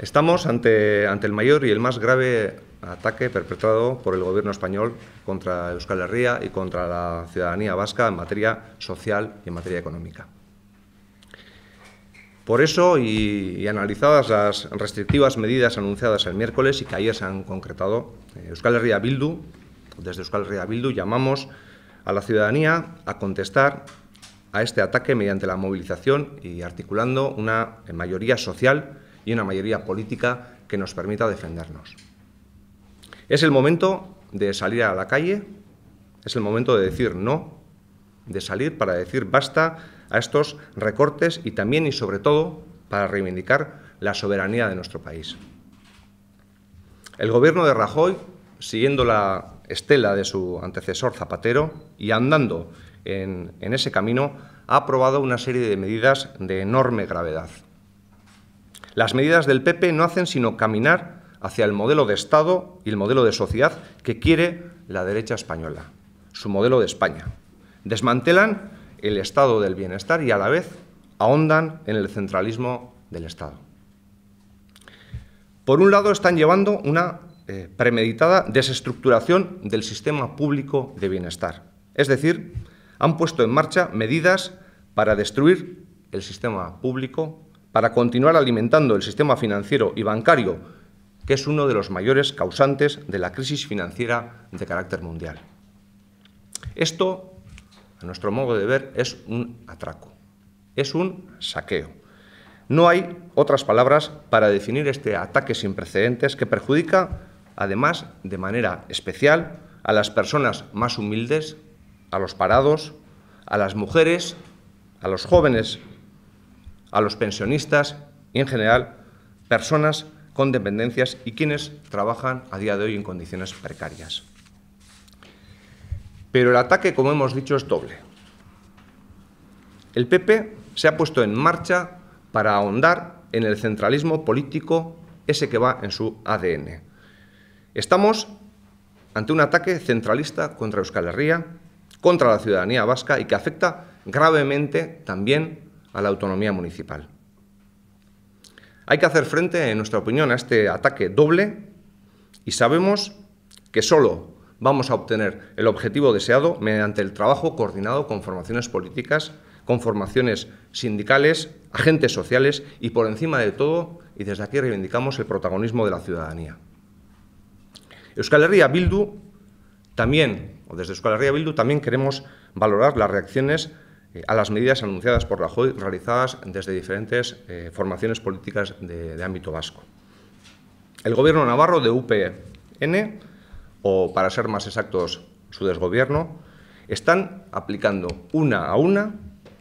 Estamos ante, ante el mayor y el más grave ataque perpetrado por el gobierno español contra Euskal Herria y contra la ciudadanía vasca en materia social y en materia económica. Por eso, y, analizadas las restrictivas medidas anunciadas el miércoles y que ayer se han concretado, eh, Euskal Bildu, desde Euskal Herria Bildu llamamos a la ciudadanía a contestar a este ataque mediante la movilización y articulando una mayoría social una mayoría política que nos permita defendernos. Es el momento de salir a la calle, es el momento de decir no, de salir para decir basta a estos recortes y también y sobre todo para reivindicar la soberanía de nuestro país. El gobierno de Rajoy, siguiendo la estela de su antecesor Zapatero y andando en, en ese camino, ha aprobado una serie de medidas de enorme gravedad. Las medidas del PP no hacen sino caminar hacia el modelo de Estado y el modelo de sociedad que quiere la derecha española, su modelo de España. Desmantelan el Estado del bienestar y a la vez ahondan en el centralismo del Estado. Por un lado, están llevando una eh, premeditada desestructuración del sistema público de bienestar. Es decir, han puesto en marcha medidas para destruir el sistema público para continuar alimentando el sistema financiero y bancario, que es uno de los mayores causantes de la crisis financiera de carácter mundial. Esto, a nuestro modo de ver, es un atraco, es un saqueo. No hay otras palabras para definir este ataque sin precedentes que perjudica, además, de manera especial a las personas más humildes, a los parados, a las mujeres, a los jóvenes a los pensionistas y, en general, personas con dependencias y quienes trabajan a día de hoy en condiciones precarias. Pero el ataque, como hemos dicho, es doble. El PP se ha puesto en marcha para ahondar en el centralismo político ese que va en su ADN. Estamos ante un ataque centralista contra Euskal Herria, contra la ciudadanía vasca y que afecta gravemente también a la autonomía municipal. Hay que hacer frente, en nuestra opinión, a este ataque doble y sabemos que solo vamos a obtener el objetivo deseado mediante el trabajo coordinado con formaciones políticas, con formaciones sindicales, agentes sociales y, por encima de todo, y desde aquí reivindicamos el protagonismo de la ciudadanía. Euskal Herria Bildu también, o desde Euskal Herria Bildu también queremos valorar las reacciones a las medidas anunciadas por Rajoy realizadas desde diferentes eh, formaciones políticas de, ámbito vasco. El gobierno navarro de UPN, o para ser más exactos, su desgobierno, están aplicando una a una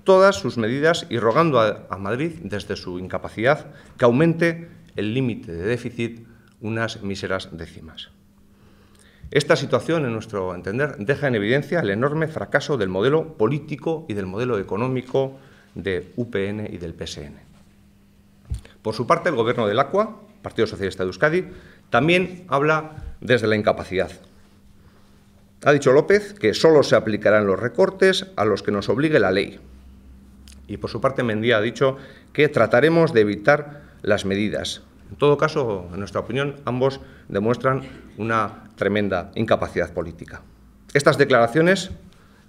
todas sus medidas y rogando a, a Madrid, desde su incapacidad, que aumente el límite de déficit unas míseras décimas. Esta situación, en nuestro entender, deja en evidencia el enorme fracaso del modelo político y del modelo económico de UPN y del PSN. Por su parte, el Gobierno del Acua, Partido Socialista de Euskadi, también habla desde la incapacidad. Ha dicho López que solo se aplicarán los recortes a los que nos obligue la ley. Y por su parte, Mendía ha dicho que trataremos de evitar las medidas, en todo caso, en nuestra opinión, ambos demuestran una tremenda incapacidad política. Estas declaraciones,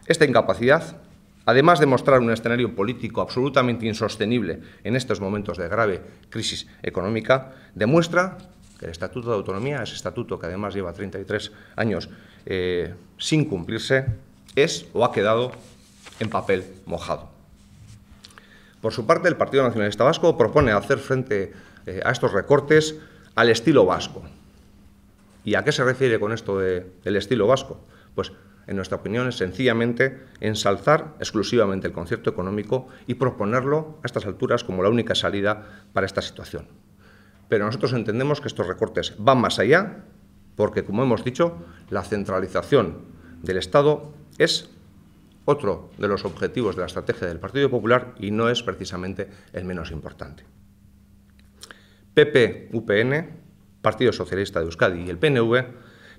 esta incapacidad, además de mostrar un escenario político absolutamente insostenible en estos momentos de grave crisis económica, demuestra que el Estatuto de Autonomía, ese estatuto que además lleva 33 años eh, sin cumplirse, es o ha quedado en papel mojado. Por su parte, el Partido Nacionalista Vasco propone hacer frente eh, a estos recortes al estilo vasco. ¿Y a qué se refiere con esto del estilo vasco? Pues, en nuestra opinión, es sencillamente ensalzar exclusivamente el concierto económico y proponerlo a estas alturas como la única salida para esta situación. Pero nosotros entendemos que estos recortes van más allá porque, como hemos dicho, la centralización del Estado es otro de los objetivos de la estrategia del Partido Popular y no es precisamente el menos importante. PP-UPN, Partido Socialista de Euskadi y el PNV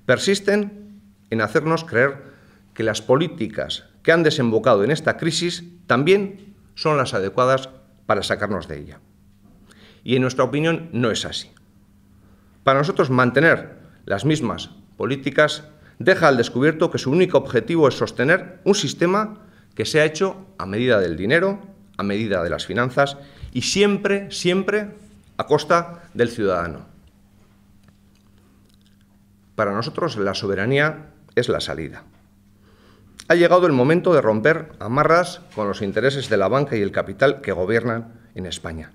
persisten en hacernos creer que las políticas que han desembocado en esta crisis también son las adecuadas para sacarnos de ella. Y en nuestra opinión no es así. Para nosotros mantener las mismas políticas deja al descubierto que su único objetivo es sostener un sistema que se ha hecho a medida del dinero, a medida de las finanzas y siempre, siempre a costa del ciudadano. Para nosotros la soberanía es la salida. Ha llegado el momento de romper amarras con los intereses de la banca y el capital que gobiernan en España.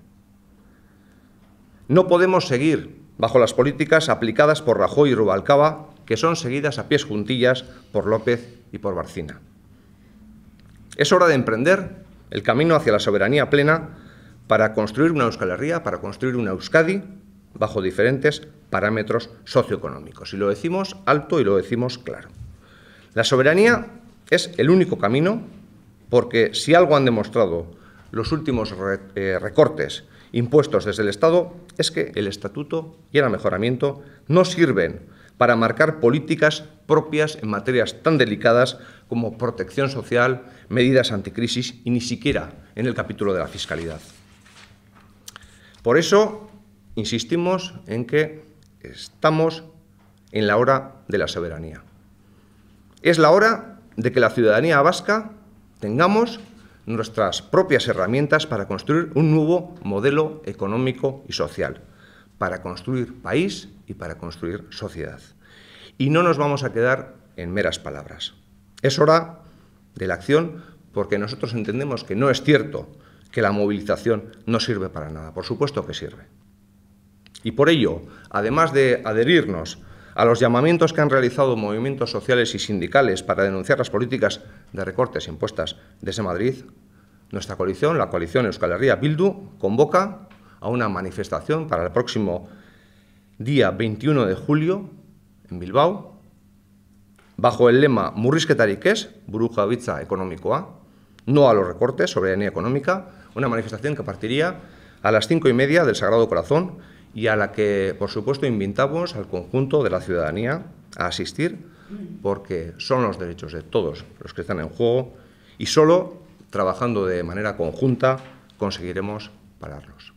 No podemos seguir bajo las políticas aplicadas por Rajoy y Rubalcaba que son seguidas a pies juntillas por López y por Barcina. Es hora de emprender el camino hacia la soberanía plena para construir una Euskal Herria, para construir una Euskadi bajo diferentes parámetros socioeconómicos. Y lo decimos alto y lo decimos claro. La soberanía es el único camino porque si algo han demostrado los últimos eh, recortes impuestos desde el Estado es que el estatuto y el mejoramiento no sirven para marcar políticas propias en materias tan delicadas como protección social, medidas anticrisis y ni siquiera en el capítulo de la fiscalidad. Por eso insistimos en que estamos en la hora de la soberanía. Es la hora de que la ciudadanía vasca tengamos nuestras propias herramientas para construir un nuevo modelo económico y social para construir país y para construir sociedad. Y no nos vamos a quedar en meras palabras. Es hora de la acción porque nosotros entendemos que no es cierto que la movilización no sirve para nada. Por supuesto que sirve. Y por ello, además de adherirnos a los llamamientos que han realizado movimientos sociales y sindicales para denunciar las políticas de recortes impuestas desde Madrid, nuestra coalición, la coalición Euskal Herria Bildu, convoca a una manifestación para el próximo día 21 de julio en Bilbao, bajo el lema Murrizketarik ez, económico A no a los recortes, soberanía económica, una manifestación que partiría a las cinco y media del Sagrado Corazón y a la que, por supuesto, invitamos al conjunto de la ciudadanía a asistir, porque son los derechos de todos los que están en juego y solo trabajando de manera conjunta conseguiremos pararlos.